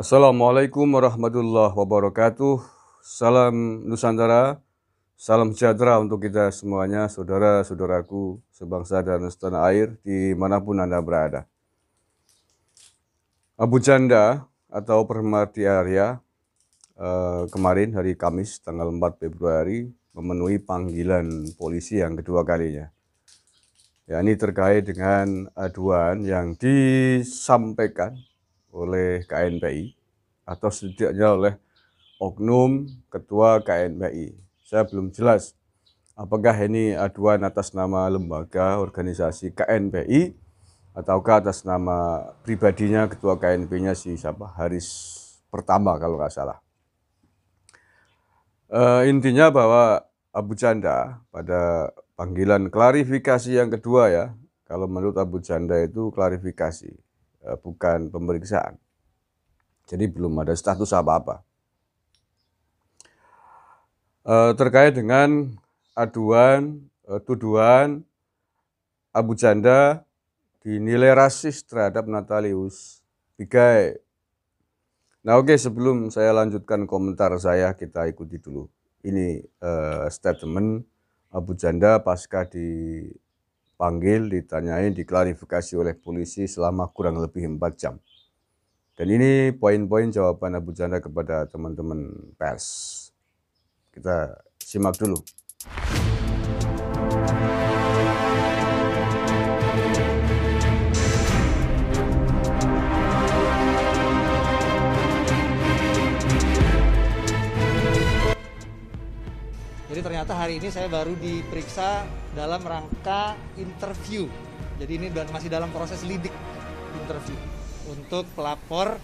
Assalamualaikum warahmatullahi wabarakatuh. Salam Nusantara, salam sejahtera untuk kita semuanya, saudara-saudaraku, sebangsa dan setanah air, dimanapun Anda berada. Abu Janda atau Permati Arya eh, kemarin hari Kamis tanggal 4 Februari memenuhi panggilan polisi yang kedua kalinya. Ya, ini terkait dengan aduan yang disampaikan oleh KNPI atau setidaknya oleh oknum ketua KNPI. Saya belum jelas apakah ini aduan atas nama lembaga organisasi KNPI ataukah atas nama pribadinya ketua KNPI nya si siapa Haris pertama kalau nggak salah. Uh, intinya bahwa Abu Janda pada panggilan klarifikasi yang kedua ya, kalau menurut Abu Janda itu klarifikasi Eh, bukan pemeriksaan. Jadi belum ada status apa-apa. Eh, terkait dengan aduan, eh, tuduhan Abu Janda dinilai rasis terhadap Natalius Bigai. Nah oke okay, sebelum saya lanjutkan komentar saya kita ikuti dulu. Ini uh, statement Abu Janda pasca di dipanggil, ditanyain, diklarifikasi oleh polisi selama kurang lebih 4 jam. Dan ini poin-poin jawaban Abu Janda kepada teman-teman pers. Kita simak dulu. Jadi ternyata hari ini saya baru diperiksa dalam rangka interview. Jadi ini masih dalam proses lidik interview untuk pelapor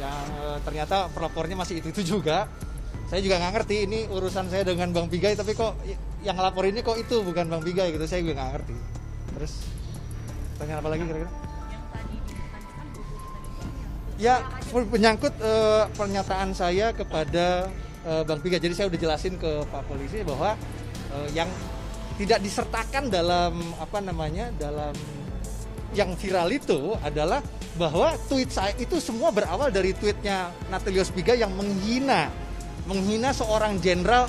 yang eh, ternyata pelapornya masih itu itu juga. Saya juga nggak ngerti ini urusan saya dengan Bang Bigai tapi kok yang lapor ini kok itu bukan Bang Bigai gitu. Saya juga nggak ngerti. Terus tanya apa lagi kira-kira? Ya, menyangkut uh, pernyataan saya kepada Eh, Bang Piga. Jadi saya udah jelasin ke Pak Polisi bahwa uh, yang tidak disertakan dalam apa namanya dalam yang viral itu adalah bahwa tweet saya itu semua berawal dari tweetnya Natalius Piga yang menghina menghina seorang jenderal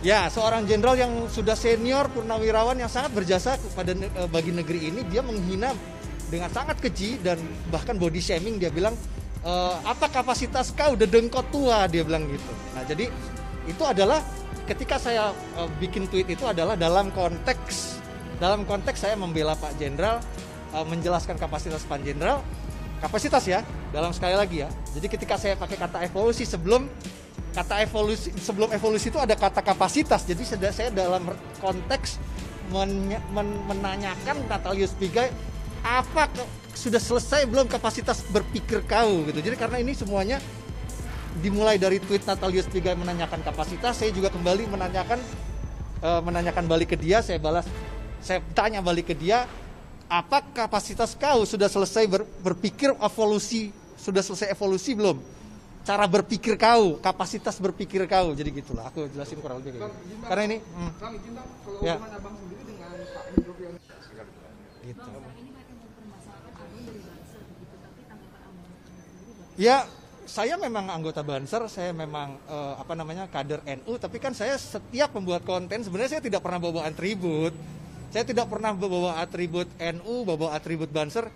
ya seorang jenderal yang sudah senior purnawirawan yang sangat berjasa kepada eh, bagi negeri ini dia menghina dengan sangat keji dan bahkan body shaming dia bilang e, apa kapasitas kau udah dengkot tua dia bilang gitu nah jadi itu adalah ketika saya e, bikin tweet itu adalah dalam konteks dalam konteks saya membela Pak Jenderal e, menjelaskan kapasitas Pak Jenderal kapasitas ya dalam sekali lagi ya jadi ketika saya pakai kata evolusi sebelum kata evolusi sebelum evolusi itu ada kata kapasitas jadi saya dalam konteks men, men, menanyakan Natalius Pigai apa sudah selesai belum kapasitas berpikir kau gitu. Jadi karena ini semuanya dimulai dari tweet Natalius tiga menanyakan kapasitas, saya juga kembali menanyakan uh, menanyakan balik ke dia, saya balas saya tanya balik ke dia apa kapasitas kau sudah selesai ber, berpikir evolusi sudah selesai evolusi belum cara berpikir kau kapasitas berpikir kau jadi gitulah aku jelasin kurang lebih kayak gitu. karena ini hmm. kalau ya. abang sendiri gitu. Ya, saya memang anggota Banser, saya memang eh, apa namanya kader NU, tapi kan saya setiap membuat konten sebenarnya saya tidak pernah bawa atribut. Saya tidak pernah bawa atribut NU, bawa atribut Banser.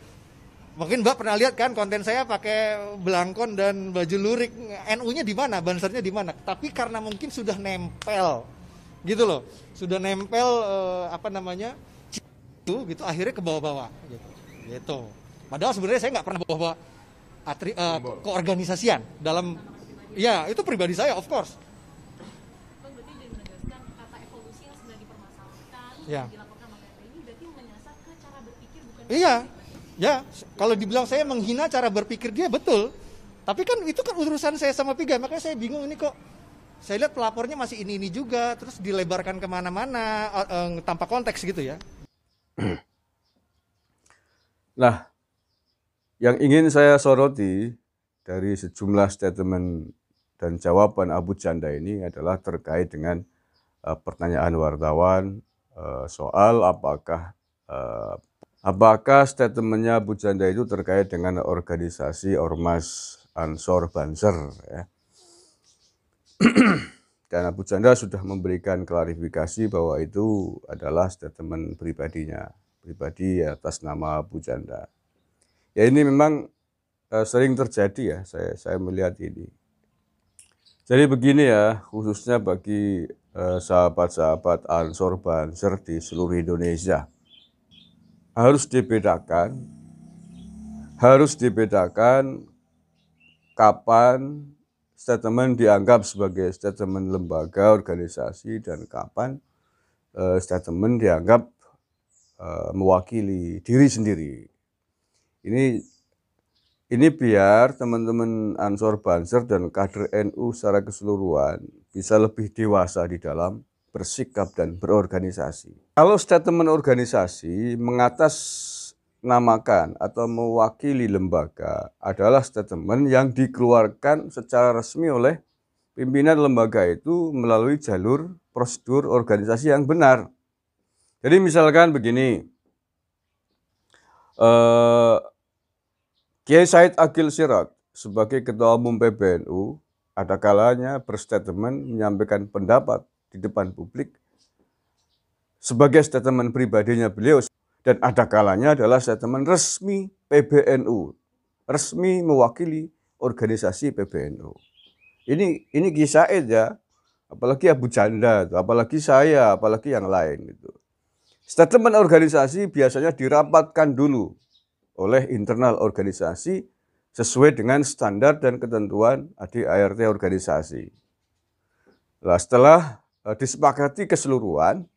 Mungkin Mbak pernah lihat kan konten saya pakai belangkon dan baju lurik. NU-nya di mana, Bansernya di mana? Tapi karena mungkin sudah nempel. Gitu loh. Sudah nempel eh, apa namanya? itu gitu akhirnya ke bawah-bawah gitu. gitu. Padahal sebenarnya saya nggak pernah bawa-bawa atri, uh, keorganisasian dalam ya itu pribadi saya of course. Oh, ya. Iya, ya. Kalau dibilang saya menghina cara berpikir dia betul, tapi kan itu kan urusan saya sama Piga, makanya saya bingung ini kok. Saya lihat pelapornya masih ini ini juga, terus dilebarkan kemana-mana uh, uh, tanpa konteks gitu ya. Nah, yang ingin saya soroti dari sejumlah statement dan jawaban Abu Janda ini adalah terkait dengan uh, pertanyaan wartawan uh, soal apakah uh, apakah statementnya Abu Janda itu terkait dengan organisasi ormas Ansor Banser ya. dan Abu Janda sudah memberikan klarifikasi bahwa itu adalah statement pribadinya, pribadi atas nama Abu Janda. Ya ini memang eh, sering terjadi ya, saya saya melihat ini. Jadi begini ya, khususnya bagi sahabat e, sahabat-sahabat Ansor Banser di seluruh Indonesia. Harus dibedakan harus dibedakan kapan statement dianggap sebagai statement lembaga, organisasi, dan kapan uh, statement dianggap uh, mewakili diri sendiri. Ini ini biar teman-teman Ansor Banser dan kader NU secara keseluruhan bisa lebih dewasa di dalam bersikap dan berorganisasi. Kalau statement organisasi mengatas namakan atau mewakili lembaga adalah statement yang dikeluarkan secara resmi oleh pimpinan lembaga itu melalui jalur prosedur organisasi yang benar. Jadi misalkan begini, eh, Kiai Said Akil Sirat sebagai Ketua Umum PBNU ada kalanya berstatement menyampaikan pendapat di depan publik sebagai statement pribadinya beliau dan ada kalanya adalah statement resmi PBNU, resmi mewakili organisasi PBNU. Ini ini kisah ya, apalagi Abu Janda, apalagi saya, apalagi yang lain gitu. Statement organisasi biasanya dirapatkan dulu oleh internal organisasi sesuai dengan standar dan ketentuan di ART organisasi. Nah, setelah eh, disepakati keseluruhan,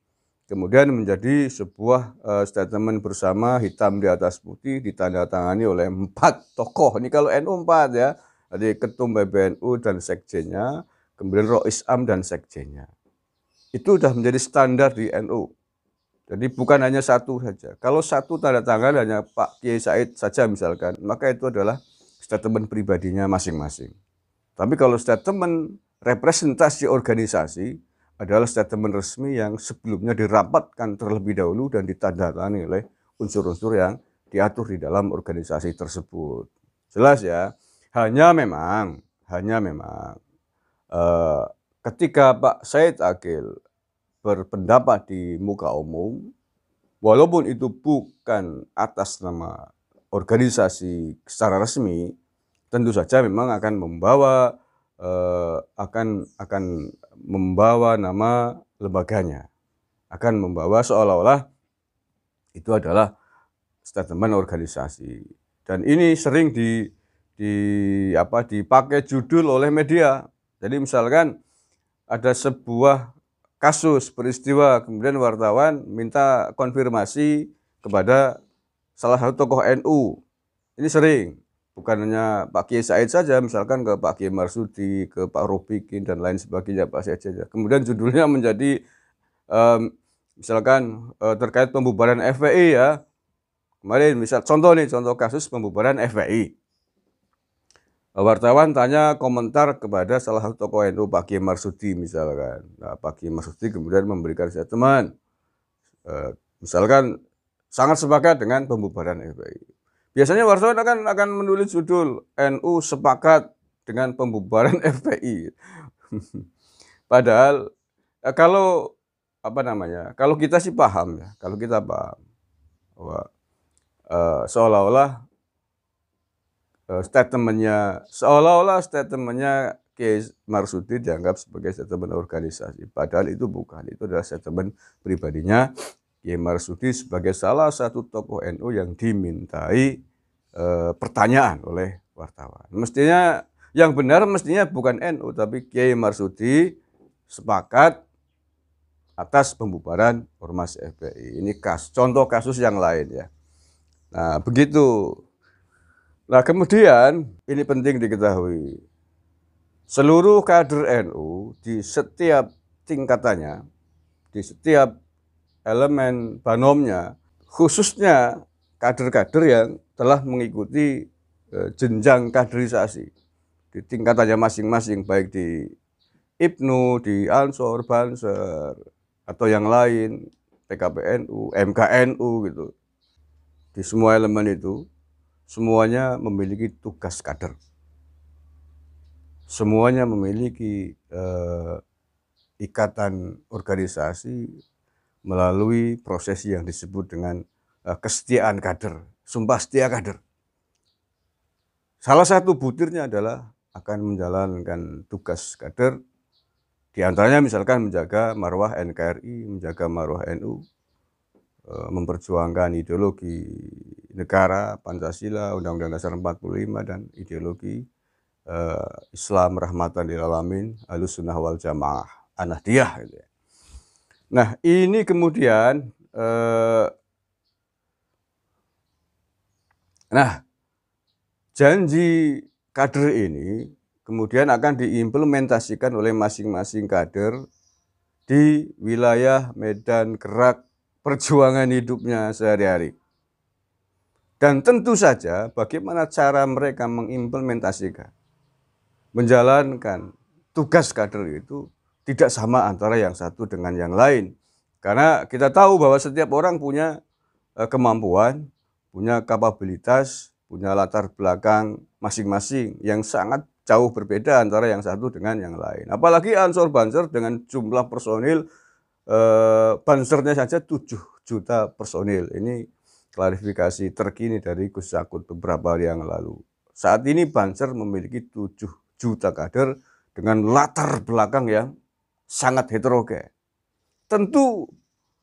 kemudian menjadi sebuah uh, statement bersama hitam di atas putih ditandatangani oleh empat tokoh. Ini kalau NU empat ya, jadi ketum PBNU dan sekjennya, kemudian Rois Am dan sekjennya. Itu sudah menjadi standar di NU. Jadi bukan hanya satu saja. Kalau satu tanda tangan hanya Pak Kiai Said saja misalkan, maka itu adalah statement pribadinya masing-masing. Tapi kalau statement representasi organisasi, adalah statement resmi yang sebelumnya dirapatkan terlebih dahulu dan ditandatangani oleh unsur-unsur yang diatur di dalam organisasi tersebut. Jelas ya. Hanya memang, hanya memang eh, ketika Pak Said Agil berpendapat di muka umum, walaupun itu bukan atas nama organisasi secara resmi, tentu saja memang akan membawa uh, akan akan membawa nama lembaganya, akan membawa seolah-olah itu adalah statement organisasi. Dan ini sering di di apa dipakai judul oleh media. Jadi misalkan ada sebuah kasus peristiwa kemudian wartawan minta konfirmasi kepada salah satu tokoh NU. Ini sering bukan hanya Pak Kiai Said saja, misalkan ke Pak Kiai Marsudi, ke Pak Rubikin dan lain sebagainya Pak Said saja. Kemudian judulnya menjadi um, misalkan uh, terkait pembubaran FPI ya. Kemarin misal contoh nih contoh kasus pembubaran FPI. Wartawan tanya komentar kepada salah satu tokoh NU Pak Kiai Marsudi misalkan. Nah, Pak Kiai Marsudi kemudian memberikan saya teman. Uh, eh, misalkan sangat sepakat dengan pembubaran FPI Biasanya wartawan akan akan menulis judul NU sepakat dengan pembubaran FPI. Padahal eh, kalau apa namanya? Kalau kita sih paham ya, kalau kita paham bahwa uh, seolah-olah uh, statementnya seolah-olah statementnya case Marsudi dianggap sebagai statement organisasi. Padahal itu bukan, itu adalah statement pribadinya Kiai Marsudi sebagai salah satu tokoh NU yang dimintai e, pertanyaan oleh wartawan. Mestinya yang benar mestinya bukan NU tapi Kiai Marsudi sepakat atas pembubaran ormas FPI. Ini kas contoh kasus yang lain ya. Nah, begitu. Nah, kemudian ini penting diketahui. Seluruh kader NU di setiap tingkatannya, di setiap elemen banomnya, khususnya kader-kader yang telah mengikuti e, jenjang kaderisasi di tingkatannya masing-masing, baik di IPNU, di Ansor, Banser, atau yang lain, PKPNU, MKNU gitu. Di semua elemen itu, semuanya memiliki tugas kader. Semuanya memiliki eh, ikatan organisasi melalui proses yang disebut dengan eh, kesetiaan kader, sumpah setia kader. Salah satu butirnya adalah akan menjalankan tugas kader, di antaranya misalkan menjaga marwah NKRI, menjaga marwah NU, eh, memperjuangkan ideologi negara Pancasila, Undang-Undang Dasar 45 dan ideologi eh, Islam rahmatan lil alamin, Sunnah wal Jamaah, Ahmadiyah gitu ya. Nah, ini kemudian eh, nah janji kader ini kemudian akan diimplementasikan oleh masing-masing kader di wilayah medan gerak perjuangan hidupnya sehari-hari. Dan tentu saja bagaimana cara mereka mengimplementasikan, menjalankan tugas kader itu tidak sama antara yang satu dengan yang lain. Karena kita tahu bahwa setiap orang punya e, kemampuan, punya kapabilitas, punya latar belakang masing-masing yang sangat jauh berbeda antara yang satu dengan yang lain. Apalagi Ansor Banser dengan jumlah personil e, Bansernya saja 7 juta personil. Ini klarifikasi terkini dari Gus beberapa hari yang lalu. Saat ini Banser memiliki 7 juta kader dengan latar belakang yang sangat heterogen. Tentu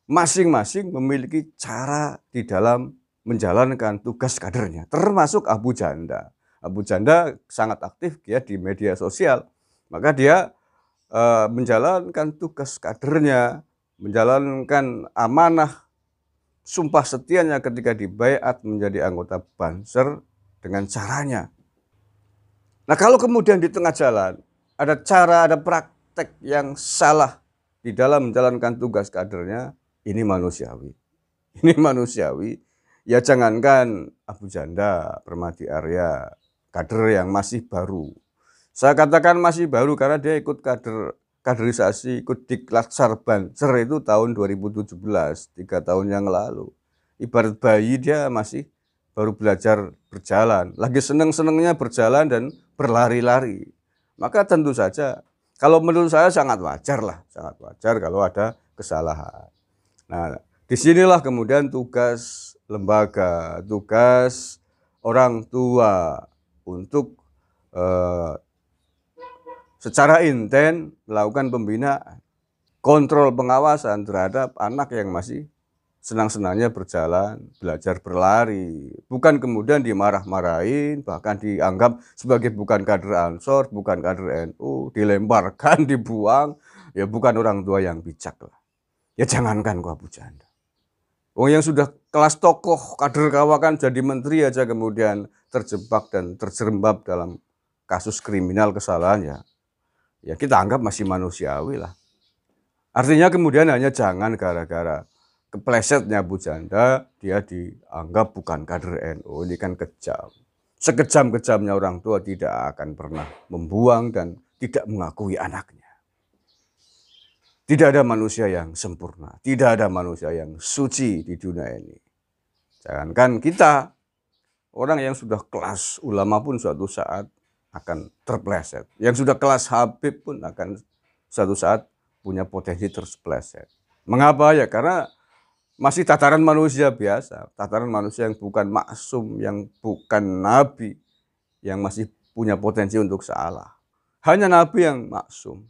masing-masing memiliki cara di dalam menjalankan tugas kadernya, termasuk Abu Janda. Abu Janda sangat aktif ya di media sosial, maka dia e, menjalankan tugas kadernya, menjalankan amanah sumpah setianya ketika dibayat menjadi anggota Banser dengan caranya. Nah kalau kemudian di tengah jalan ada cara, ada praktik, praktek yang salah di dalam menjalankan tugas kadernya ini manusiawi. Ini manusiawi. Ya jangankan Abu Janda, Permadi Arya, kader yang masih baru. Saya katakan masih baru karena dia ikut kader kaderisasi ikut diklat sarban ser itu tahun 2017 tiga tahun yang lalu ibarat bayi dia masih baru belajar berjalan lagi seneng senengnya berjalan dan berlari-lari maka tentu saja kalau menurut saya sangat wajar lah, sangat wajar kalau ada kesalahan. Nah, disinilah kemudian tugas lembaga, tugas orang tua untuk eh, secara intens melakukan pembinaan, kontrol pengawasan terhadap anak yang masih senang-senangnya berjalan, belajar berlari. Bukan kemudian dimarah-marahin, bahkan dianggap sebagai bukan kader Ansor, bukan kader NU, dilemparkan, dibuang. Ya bukan orang tua yang bijak lah. Ya jangankan gua pujanda. oh yang sudah kelas tokoh, kader kawakan jadi menteri aja kemudian terjebak dan terjerembab dalam kasus kriminal kesalahan Ya, ya kita anggap masih manusiawi lah. Artinya kemudian hanya jangan gara-gara keplesetnya Janda, dia dianggap bukan kader NU ini kan kejam sekejam-kejamnya orang tua tidak akan pernah membuang dan tidak mengakui anaknya tidak ada manusia yang sempurna tidak ada manusia yang suci di dunia ini jangankan kita orang yang sudah kelas ulama pun suatu saat akan terpleset yang sudah kelas Habib pun akan suatu saat punya potensi terpleset mengapa ya karena masih tataran manusia biasa, tataran manusia yang bukan maksum, yang bukan nabi, yang masih punya potensi untuk salah. Hanya nabi yang maksum,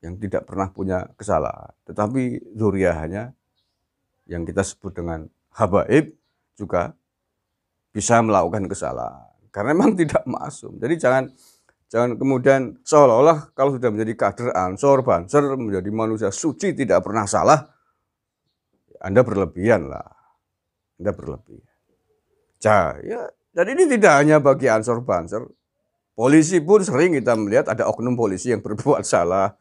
yang tidak pernah punya kesalahan. Tetapi zuriahnya yang kita sebut dengan habaib juga bisa melakukan kesalahan karena memang tidak maksum Jadi jangan jangan kemudian seolah-olah kalau sudah menjadi kader ansor banser menjadi manusia suci tidak pernah salah anda berlebihan lah. Anda berlebihan. Jadi ya. ini tidak hanya bagi ansor banser. Polisi pun sering kita melihat ada oknum polisi yang berbuat salah.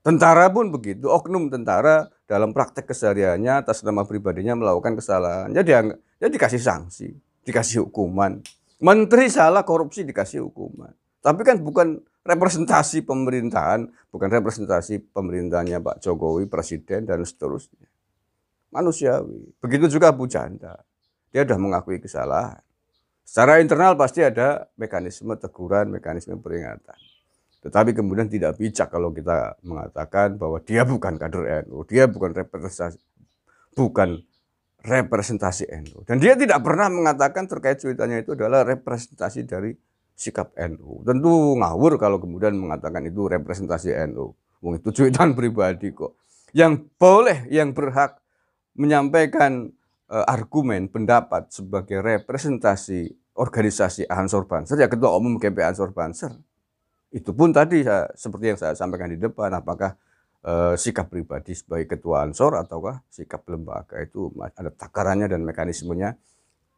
Tentara pun begitu. Oknum tentara dalam praktek kesehariannya atas nama pribadinya melakukan kesalahan. Jadi jadi ya dikasih sanksi, dikasih hukuman. Menteri salah korupsi dikasih hukuman. Tapi kan bukan representasi pemerintahan, bukan representasi pemerintahnya Pak Jokowi, Presiden, dan seterusnya manusiawi. Begitu juga Abu Janda. Dia sudah mengakui kesalahan. Secara internal pasti ada mekanisme teguran, mekanisme peringatan. Tetapi kemudian tidak bijak kalau kita mengatakan bahwa dia bukan kader NU, dia bukan representasi bukan representasi NU. Dan dia tidak pernah mengatakan terkait cuitannya itu adalah representasi dari sikap NU. Tentu ngawur kalau kemudian mengatakan itu representasi NU. Wong itu cuitan pribadi kok. Yang boleh, yang berhak menyampaikan uh, argumen, pendapat sebagai representasi organisasi Ansor Banser, ya Ketua Umum GP Ansor Banser. Itu pun tadi saya, seperti yang saya sampaikan di depan, apakah uh, sikap pribadi sebagai Ketua Ansor ataukah sikap lembaga itu ada takarannya dan mekanismenya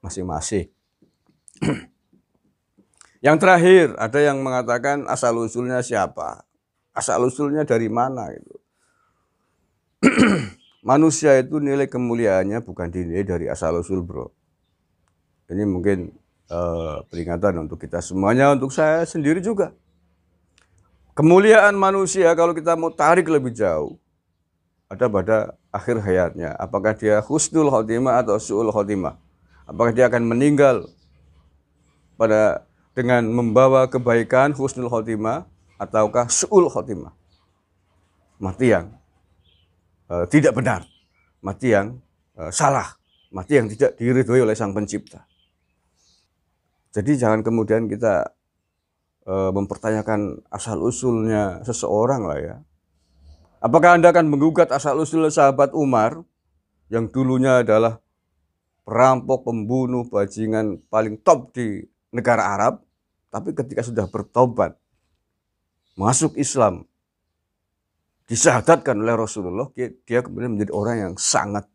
masing-masing. yang terakhir, ada yang mengatakan asal-usulnya siapa? Asal-usulnya dari mana? Gitu. manusia itu nilai kemuliaannya bukan dinilai dari asal usul bro ini mungkin uh, peringatan untuk kita semuanya untuk saya sendiri juga kemuliaan manusia kalau kita mau tarik lebih jauh ada pada akhir hayatnya apakah dia husnul khotimah atau suul khotimah apakah dia akan meninggal pada dengan membawa kebaikan husnul khotimah ataukah suul khotimah mati yang Eh, tidak benar, mati yang uh, salah, mati yang tidak diridhoi oleh Sang Pencipta. Jadi jangan kemudian kita uh, mempertanyakan asal usulnya seseorang lah ya. Apakah Anda akan menggugat asal usul sahabat Umar yang dulunya adalah perampok, pembunuh, bajingan paling top di negara Arab, tapi ketika sudah bertobat masuk Islam disahadatkan oleh Rasulullah, dia kemudian menjadi orang yang sangat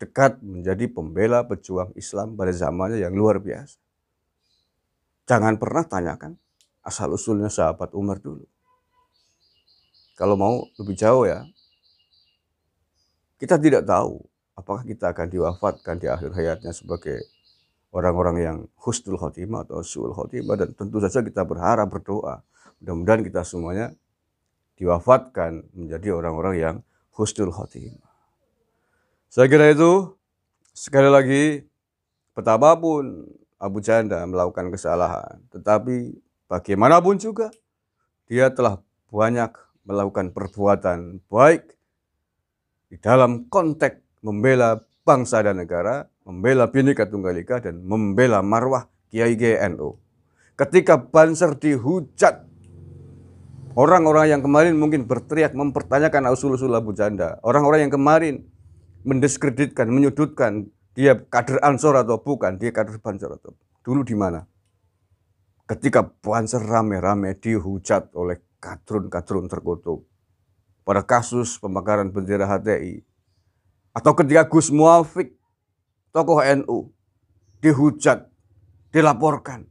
dekat menjadi pembela pejuang Islam pada zamannya yang luar biasa. Jangan pernah tanyakan asal usulnya sahabat Umar dulu. Kalau mau lebih jauh ya, kita tidak tahu apakah kita akan diwafatkan di akhir hayatnya sebagai orang-orang yang husnul khotimah atau suul khotimah dan tentu saja kita berharap berdoa mudah-mudahan kita semuanya diwafatkan menjadi orang-orang yang husnul khotimah. Saya kira itu sekali lagi betapa pun Abu Janda melakukan kesalahan, tetapi bagaimanapun juga dia telah banyak melakukan perbuatan baik di dalam konteks membela bangsa dan negara, membela Bhinneka Tunggal dan membela marwah Kiai GNO. Ketika Banser dihujat Orang-orang yang kemarin mungkin berteriak mempertanyakan usul-usul Abu Janda. Orang-orang yang kemarin mendiskreditkan, menyudutkan dia kader Ansor atau bukan, dia kader Banser atau bukan. Dulu di mana? Ketika Banser rame-rame dihujat oleh kadrun-kadrun terkutuk pada kasus pembakaran bendera HTI atau ketika Gus Muafik tokoh NU dihujat, dilaporkan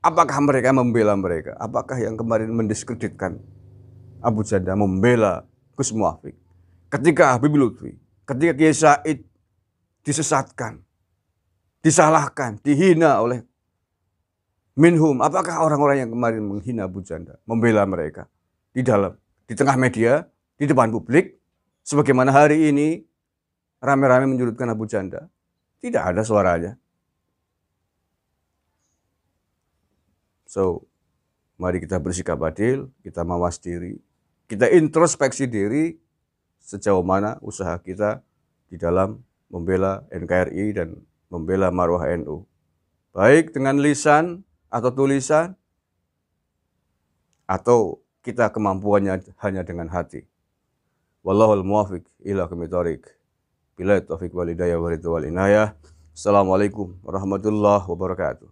Apakah mereka membela mereka? Apakah yang kemarin mendiskreditkan Abu Janda membela Gus Muafik? Ketika Habib Lutfi, ketika Kiai Said disesatkan, disalahkan, dihina oleh minhum, apakah orang-orang yang kemarin menghina Abu Janda membela mereka di dalam, di tengah media, di depan publik, sebagaimana hari ini rame-rame menyudutkan Abu Janda, tidak ada suaranya. So, mari kita bersikap adil, kita mawas diri, kita introspeksi diri sejauh mana usaha kita di dalam membela NKRI dan membela marwah NU. Baik dengan lisan atau tulisan, atau kita kemampuannya hanya dengan hati. Wallahul muwafiq ila kemitarik. Bila taufiq walidaya waridwal inayah. Assalamualaikum warahmatullahi wabarakatuh.